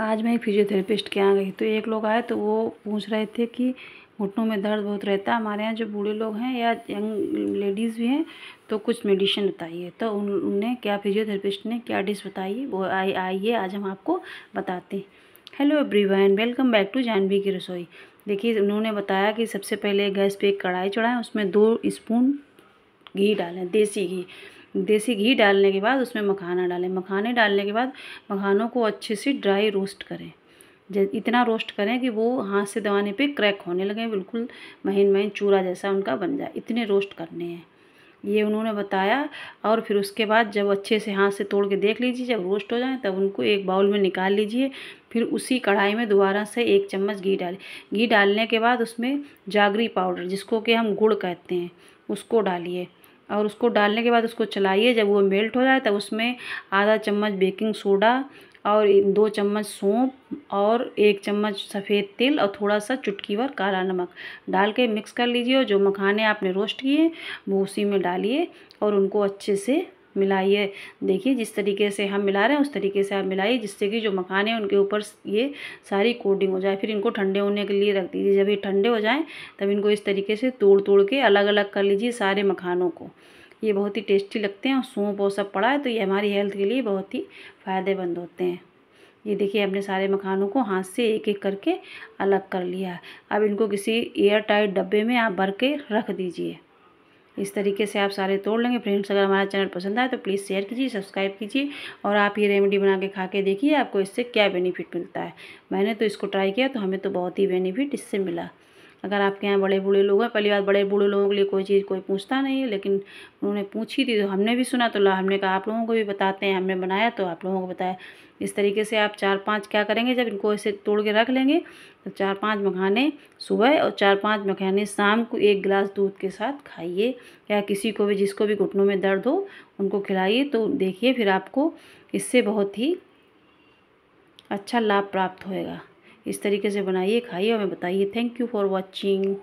आज मैं फिजियोथेरेपिस्ट के यहाँ गई तो एक लोग आए तो वो पूछ रहे थे कि घुटनों में दर्द बहुत रहता है हमारे यहाँ जो बूढ़े लोग हैं या यंग लेडीज़ भी हैं तो कुछ मेडिसिन बताइए तो उनने क्या फिजियोथेरेपिस्ट ने क्या डिश बताई वो आई आइए आज हम आपको बताते हैं hello everyone welcome back to Janvi की रसोई देखिए उन्होंने बताया कि सबसे पहले गैस पे एक कढ़ाई चढ़ाएँ उसमें दो स्पून घी डालें देसी घी देसी घी डालने के बाद उसमें मखाना डालें मखाने डालने के बाद मखानों को अच्छे से ड्राई रोस्ट करें इतना रोस्ट करें कि वो हाथ से दबाने पे क्रैक होने लगे बिल्कुल महीन महीन चूरा जैसा उनका बन जाए इतने रोस्ट करने हैं ये उन्होंने बताया और फिर उसके बाद जब अच्छे से हाथ से तोड़ के देख लीजिए जब रोस्ट हो जाए तब उनको एक बाउल में निकाल लीजिए फिर उसी कढ़ाई में दोबारा से एक चम्मच घी डाले घी डालने के बाद उसमें जागरी पाउडर जिसको कि हम गुड़ कहते हैं उसको डालिए और उसको डालने के बाद उसको चलाइए जब वो मेल्ट हो जाए तब उसमें आधा चम्मच बेकिंग सोडा और दो चम्मच सौंप और एक चम्मच सफ़ेद तिल और थोड़ा सा चुटकी भर काला नमक डाल के मिक्स कर लीजिए और जो मखाने आपने रोस्ट किए वो उसी में डालिए और उनको अच्छे से मिलाइए देखिए जिस तरीके से हम मिला रहे हैं उस तरीके से आप मिलाइए जिससे कि जो मखाने हैं उनके ऊपर ये सारी कोटिंग हो जाए फिर इनको ठंडे होने के लिए रख दीजिए जब ये ठंडे हो जाएँ तब इनको इस तरीके से तोड़ तोड़ के अलग अलग कर लीजिए सारे मखानों को ये बहुत ही टेस्टी लगते हैं और सूप और सब पड़ा है तो ये हमारी हेल्थ के लिए बहुत ही फ़ायदेमंद होते हैं ये देखिए हमने सारे मखानों को हाथ से एक एक करके अलग कर लिया अब इनको किसी एयर टाइट डब्बे में आप भर के रख दीजिए इस तरीके से आप सारे तोड़ लेंगे फ्रेंड्स अगर हमारा चैनल पसंद आए तो प्लीज़ शेयर कीजिए सब्सक्राइब कीजिए और आप ये रेमेडी बना के खा के देखिए आपको इससे क्या बेनिफिट मिलता है मैंने तो इसको ट्राई किया तो हमें तो बहुत ही बेनिफिट इससे मिला अगर आपके यहाँ बड़े बूढ़े लोग हैं पहली बात बड़े बूढ़े लोगों के लिए कोई चीज़ कोई पूछता नहीं है लेकिन उन्होंने पूछी थी तो हमने भी सुना तो ला हमने कहा आप लोगों को भी बताते हैं हमने बनाया तो आप लोगों को बताया इस तरीके से आप चार पाँच क्या करेंगे जब इनको ऐसे तोड़ के रख लेंगे तो चार पाँच मखाने सुबह और चार पाँच मखाने शाम को एक गिलास दूध के साथ खाइए या किसी को भी जिसको भी घुटनों में दर्द हो उनको खिलाइए तो देखिए फिर आपको इससे बहुत ही अच्छा लाभ प्राप्त होएगा इस तरीके से बनाइए खाइए और हमें बताइए थैंक यू फॉर वॉचिंग